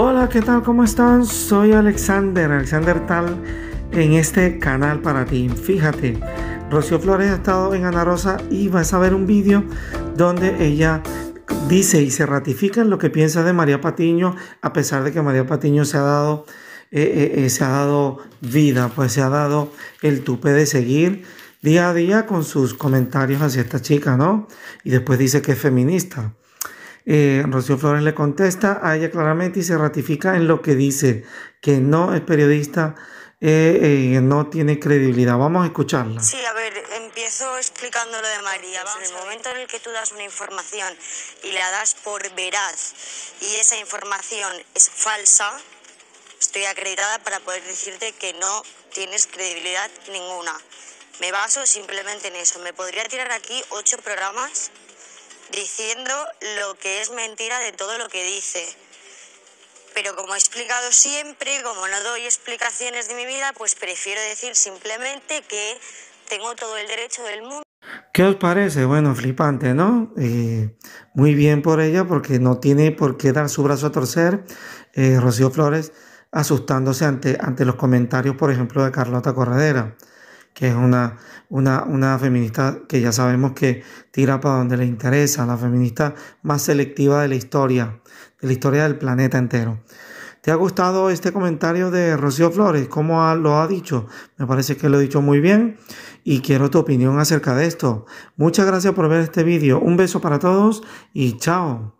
Hola, ¿qué tal? ¿Cómo están? Soy Alexander, Alexander Tal, en este canal para ti. Fíjate, Rocío Flores ha estado en Ana Rosa y vas a ver un vídeo donde ella dice y se ratifica lo que piensa de María Patiño, a pesar de que María Patiño se ha dado, eh, eh, eh, se ha dado vida, pues se ha dado el tupe de seguir día a día con sus comentarios hacia esta chica, ¿no? Y después dice que es feminista. Eh, Rocío Flores le contesta a ella claramente y se ratifica en lo que dice, que no es periodista, eh, eh, no tiene credibilidad. Vamos a escucharla. Sí, a ver, empiezo explicando lo de María. en el momento en el que tú das una información y la das por veraz y esa información es falsa, estoy acreditada para poder decirte que no tienes credibilidad ninguna. Me baso simplemente en eso. Me podría tirar aquí ocho programas diciendo lo que es mentira de todo lo que dice. Pero como he explicado siempre, como no doy explicaciones de mi vida, pues prefiero decir simplemente que tengo todo el derecho del mundo. ¿Qué os parece? Bueno, flipante, ¿no? Eh, muy bien por ella porque no tiene por qué dar su brazo a torcer. Eh, Rocío Flores asustándose ante, ante los comentarios, por ejemplo, de Carlota Corradera que es una, una, feminista que ya sabemos que tira para donde le interesa, la feminista más selectiva de la historia, de la historia del planeta entero. ¿Te ha gustado este comentario de Rocío Flores? ¿Cómo lo ha dicho? Me parece que lo ha dicho muy bien y quiero tu opinión acerca de esto. Muchas gracias por ver este vídeo. Un beso para todos y chao.